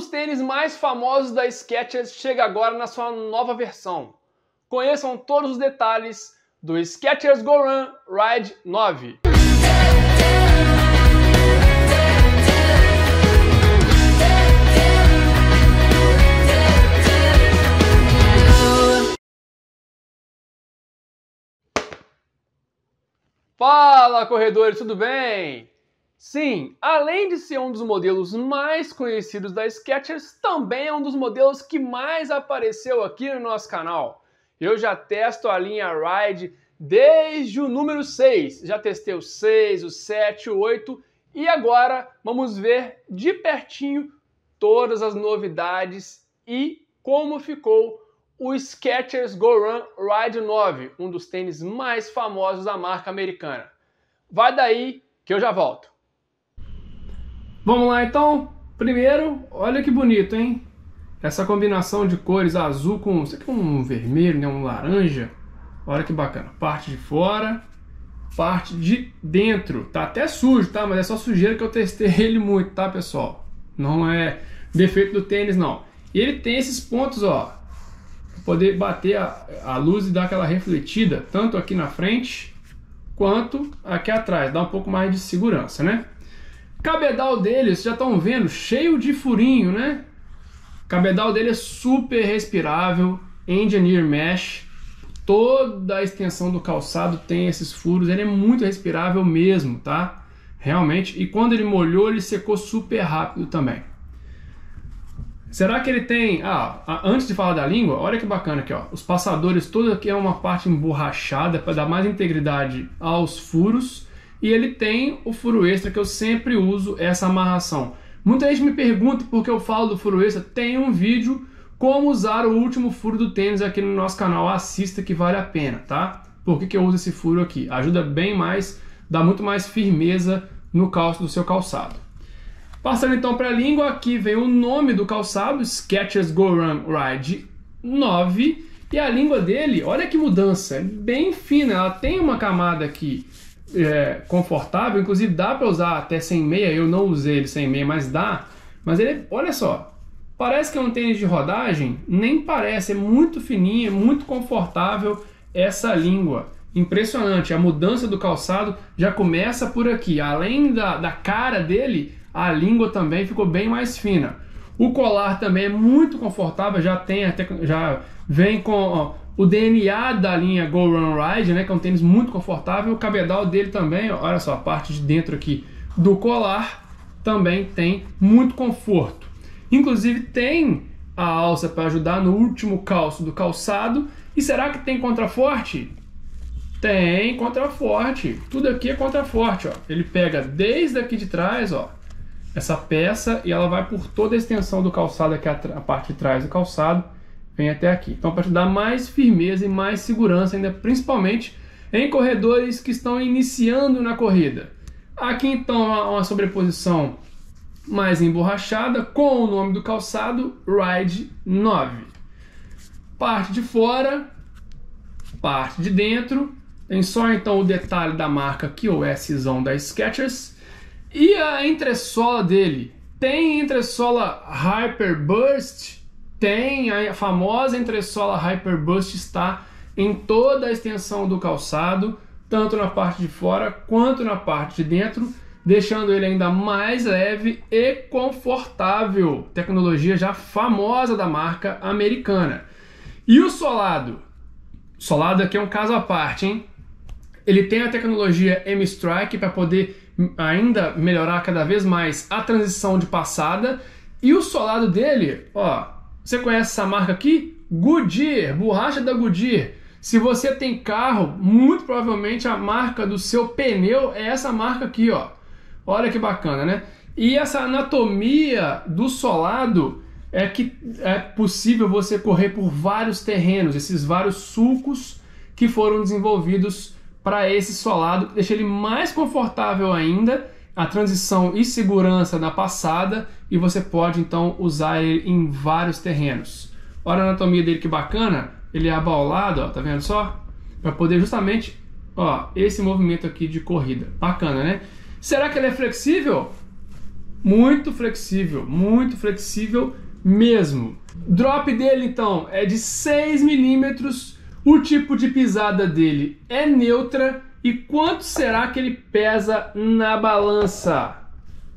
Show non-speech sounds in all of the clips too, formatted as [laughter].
dos tênis mais famosos da Skechers chega agora na sua nova versão. Conheçam todos os detalhes do Skechers Go Run Ride 9. Fala corredores, tudo bem? Sim, além de ser um dos modelos mais conhecidos da Skechers, também é um dos modelos que mais apareceu aqui no nosso canal. Eu já testo a linha Ride desde o número 6, já testei o 6, o 7, o 8 e agora vamos ver de pertinho todas as novidades e como ficou o Skechers Go Run Ride 9, um dos tênis mais famosos da marca americana. Vai daí que eu já volto. Vamos lá então. Primeiro, olha que bonito, hein? Essa combinação de cores azul com, sei que é um vermelho, né, um laranja. Olha que bacana. Parte de fora, parte de dentro. Tá até sujo, tá? Mas é só sujeira que eu testei [laughs] ele muito, tá, pessoal? Não é defeito do tênis, não. E ele tem esses pontos, ó. Pra poder bater a, a luz e dar aquela refletida, tanto aqui na frente quanto aqui atrás. Dá um pouco mais de segurança, né? Cabedal dele, vocês já estão vendo, cheio de furinho, né? Cabedal dele é super respirável, engineer mesh. Toda a extensão do calçado tem esses furos, ele é muito respirável mesmo, tá? Realmente. E quando ele molhou, ele secou super rápido também. Será que ele tem. Ah, antes de falar da língua, olha que bacana aqui, ó. Os passadores, toda aqui é uma parte emborrachada para dar mais integridade aos furos. E ele tem o furo extra que eu sempre uso é essa amarração. Muita gente me pergunta por que eu falo do furo extra. Tem um vídeo como usar o último furo do tênis aqui no nosso canal. Assista que vale a pena, tá? Por que, que eu uso esse furo aqui? Ajuda bem mais, dá muito mais firmeza no calço do seu calçado. Passando então para a língua, aqui vem o nome do calçado, Skechers Go Run Ride 9. E a língua dele, olha que mudança, é bem fina, ela tem uma camada aqui é, confortável, inclusive dá para usar até sem meia, eu não usei ele sem meia, mas dá. Mas ele, olha só, parece que é um tênis de rodagem, nem parece, é muito fininho, é muito confortável essa língua. Impressionante, a mudança do calçado já começa por aqui. Além da, da cara dele, a língua também ficou bem mais fina. O colar também é muito confortável, já tem até já vem com o DNA da linha Go Run Ride, né, que é um tênis muito confortável, o cabedal dele também, olha só, a parte de dentro aqui do colar também tem muito conforto. Inclusive tem a alça para ajudar no último calço do calçado. E será que tem contraforte? Tem contraforte. Tudo aqui é contraforte, ó. Ele pega desde aqui de trás, ó, essa peça e ela vai por toda a extensão do calçado aqui a parte de trás do calçado vem até aqui. Então, para te dar mais firmeza e mais segurança, ainda principalmente em corredores que estão iniciando na corrida. Aqui então uma sobreposição mais emborrachada com o nome do calçado Ride 9. Parte de fora, parte de dentro, tem só então o detalhe da marca aqui, o Szão da Skechers, e a entressola dele tem entressola Hyper Burst tem a famosa entressola Hyperbust está em toda a extensão do calçado, tanto na parte de fora quanto na parte de dentro, deixando ele ainda mais leve e confortável. Tecnologia já famosa da marca americana. E o solado? Solado aqui é um caso à parte, hein? Ele tem a tecnologia M-Strike para poder ainda melhorar cada vez mais a transição de passada. E o solado dele, ó, você conhece essa marca aqui? Goodyear, borracha da Goodyear. Se você tem carro, muito provavelmente a marca do seu pneu é essa marca aqui, ó. Olha que bacana, né? E essa anatomia do solado é que é possível você correr por vários terrenos, esses vários sulcos que foram desenvolvidos para esse solado, deixa ele mais confortável ainda a transição e segurança na passada e você pode então usar ele em vários terrenos. Olha a anatomia dele que bacana, ele é abaulado, ó, tá vendo só? Para poder justamente, ó, esse movimento aqui de corrida. Bacana, né? Será que ele é flexível? Muito flexível, muito flexível mesmo. Drop dele então é de 6 milímetros. O tipo de pisada dele é neutra e quanto será que ele pesa na balança?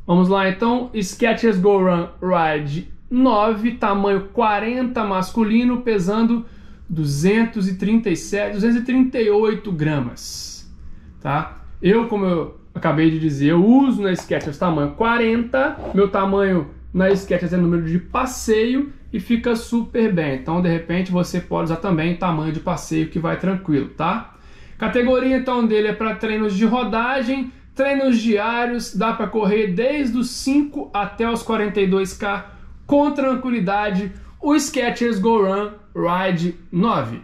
Vamos lá então, Skechers Go Run Ride 9, tamanho 40 masculino, pesando 237, 238 gramas, tá? Eu, como eu acabei de dizer, eu uso na Skechers tamanho 40, meu tamanho na Skechers é número de passeio e fica super bem. Então, de repente, você pode usar também tamanho de passeio que vai tranquilo, tá? Categoria então dele é para treinos de rodagem, treinos diários, dá para correr desde os 5 até os 42k com tranquilidade. O Skechers Go Run Ride 9.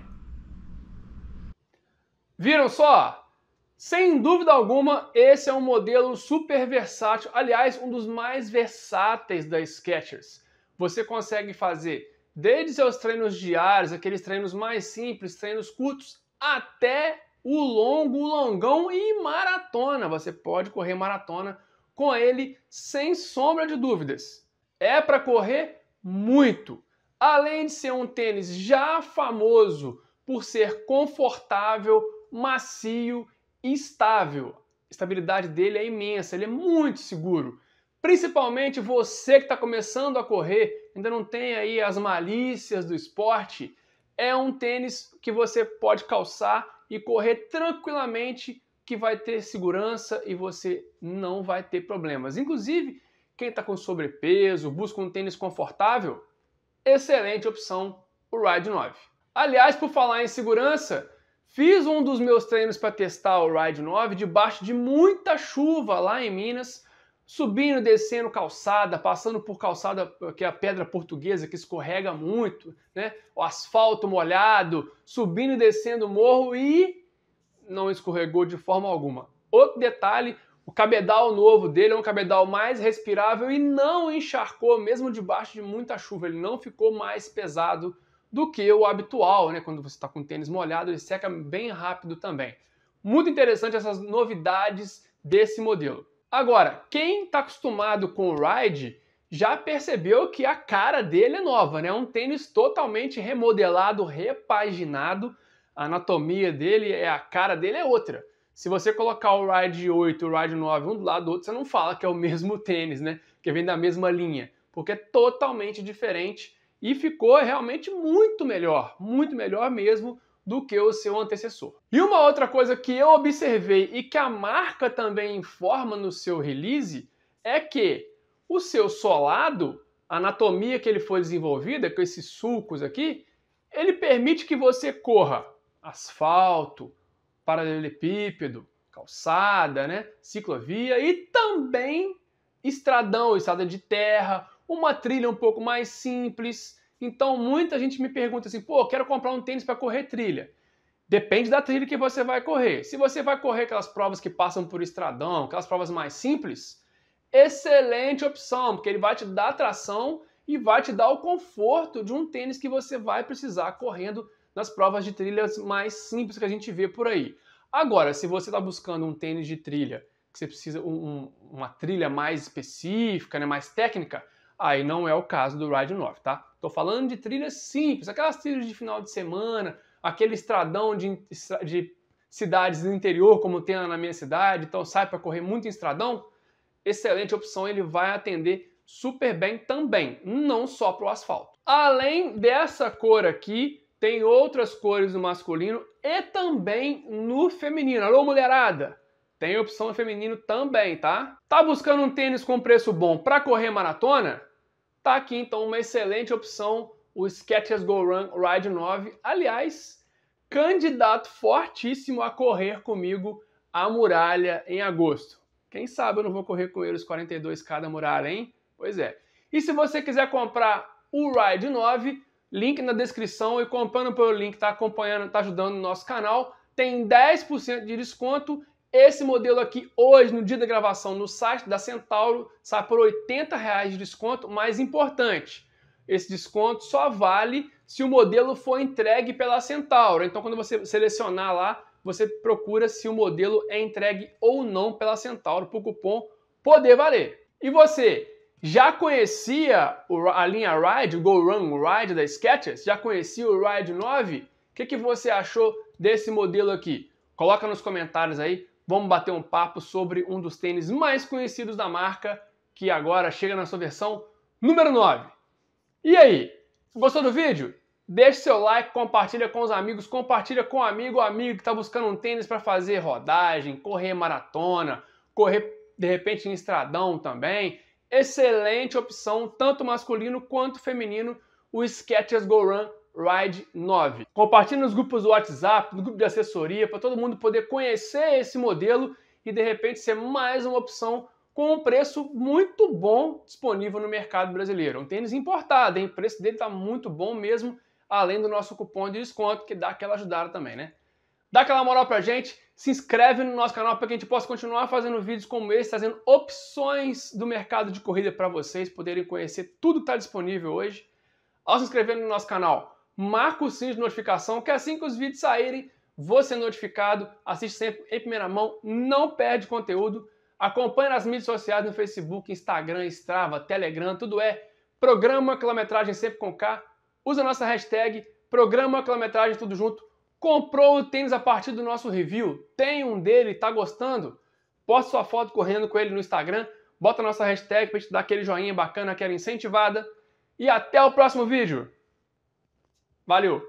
Viram só? Sem dúvida alguma, esse é um modelo super versátil, aliás, um dos mais versáteis da Skechers. Você consegue fazer desde seus treinos diários, aqueles treinos mais simples, treinos curtos, até o longo, o longão e maratona. Você pode correr maratona com ele sem sombra de dúvidas. É para correr muito. Além de ser um tênis já famoso por ser confortável, macio e estável. A estabilidade dele é imensa, ele é muito seguro. Principalmente você que está começando a correr, ainda não tem aí as malícias do esporte, é um tênis que você pode calçar e correr tranquilamente que vai ter segurança e você não vai ter problemas. Inclusive, quem está com sobrepeso, busca um tênis confortável, excelente opção o Ride 9. Aliás, por falar em segurança, fiz um dos meus treinos para testar o Ride 9 debaixo de muita chuva lá em Minas subindo, descendo calçada, passando por calçada que é a pedra portuguesa que escorrega muito, né? O asfalto molhado, subindo e descendo o morro e não escorregou de forma alguma. Outro detalhe, o cabedal novo dele é um cabedal mais respirável e não encharcou mesmo debaixo de muita chuva, ele não ficou mais pesado do que o habitual, né? Quando você está com o tênis molhado, ele seca bem rápido também. Muito interessante essas novidades desse modelo. Agora, quem está acostumado com o Ride já percebeu que a cara dele é nova, né? Um tênis totalmente remodelado, repaginado. A anatomia dele é a cara dele é outra. Se você colocar o Ride 8 e o Ride 9 um do lado do outro, você não fala que é o [laughs] mesmo tênis, né? Que vem da mesma linha, porque é totalmente diferente e ficou realmente muito melhor, muito melhor mesmo do que o seu antecessor. E uma outra coisa que eu observei e que a marca também informa no seu release é que o seu solado, a anatomia que ele foi desenvolvida, com esses sulcos aqui, ele permite que você corra asfalto, paralelepípedo, calçada, né? ciclovia e também estradão, estrada de terra, uma trilha um pouco mais simples. Então, muita gente me pergunta assim: pô, quero comprar um tênis para correr trilha. Depende da trilha que você vai correr. Se você vai correr aquelas provas que passam por estradão, aquelas provas mais simples, excelente opção, porque ele vai te dar tração e vai te dar o conforto de um tênis que você vai precisar correndo nas provas de trilhas mais simples que a gente vê por aí. Agora, se você está buscando um tênis de trilha, que você precisa um, uma trilha mais específica, né, mais técnica, Aí não é o caso do Ride North, tá? Tô falando de trilhas simples, aquelas trilhas de final de semana, aquele estradão de, de cidades do interior, como tem lá na minha cidade, então sai para correr muito em estradão. Excelente opção, ele vai atender super bem também, não só para o asfalto. Além dessa cor aqui, tem outras cores no masculino e também no feminino. Alô, mulherada! Tem opção feminino também, tá? Tá buscando um tênis com preço bom para correr maratona? Tá aqui então uma excelente opção, o Skechers Go Run Ride 9. Aliás, candidato fortíssimo a correr comigo a muralha em agosto. Quem sabe eu não vou correr com eles 42 cada muralha, hein? Pois é. E se você quiser comprar o Ride 9, link na descrição e comprando pelo link, tá acompanhando, tá ajudando o nosso canal, tem 10% de desconto esse modelo aqui, hoje, no dia da gravação, no site da Centauro, sai por R$ 80,00 de desconto, Mais importante, esse desconto só vale se o modelo for entregue pela Centauro. Então, quando você selecionar lá, você procura se o modelo é entregue ou não pela Centauro para o cupom Poder Valer. E você, já conhecia a linha Ride, o Go Run Ride da Skechers? Já conhecia o Ride 9? O que, que você achou desse modelo aqui? Coloca nos comentários aí, vamos bater um papo sobre um dos tênis mais conhecidos da marca, que agora chega na sua versão número 9. E aí, gostou do vídeo? Deixe seu like, compartilha com os amigos, compartilha com um amigo ou amigo que está buscando um tênis para fazer rodagem, correr maratona, correr de repente em estradão também. Excelente opção, tanto masculino quanto feminino, o Skechers Go Run Ride 9. Compartilhe nos grupos do WhatsApp, no grupo de assessoria, para todo mundo poder conhecer esse modelo e de repente ser mais uma opção com um preço muito bom disponível no mercado brasileiro. É um tênis importado, hein? O preço dele está muito bom mesmo, além do nosso cupom de desconto, que dá aquela ajudada também, né? Dá aquela moral pra gente, se inscreve no nosso canal para que a gente possa continuar fazendo vídeos como esse, trazendo opções do mercado de corrida para vocês poderem conhecer tudo que está disponível hoje. Ao se inscrever no nosso canal, marca o sininho de notificação, que assim que os vídeos saírem, você é notificado, assiste sempre em primeira mão, não perde conteúdo. Acompanhe nas mídias sociais, no Facebook, Instagram, Strava, Telegram, tudo é Programa Quilometragem Sempre com K. Usa a nossa hashtag Programa Quilometragem Tudo Junto. Comprou o tênis a partir do nosso review? Tem um dele, tá gostando? Posta sua foto correndo com ele no Instagram. Bota a nossa hashtag pra gente dar aquele joinha bacana, aquela incentivada. E até o próximo vídeo! Valeu!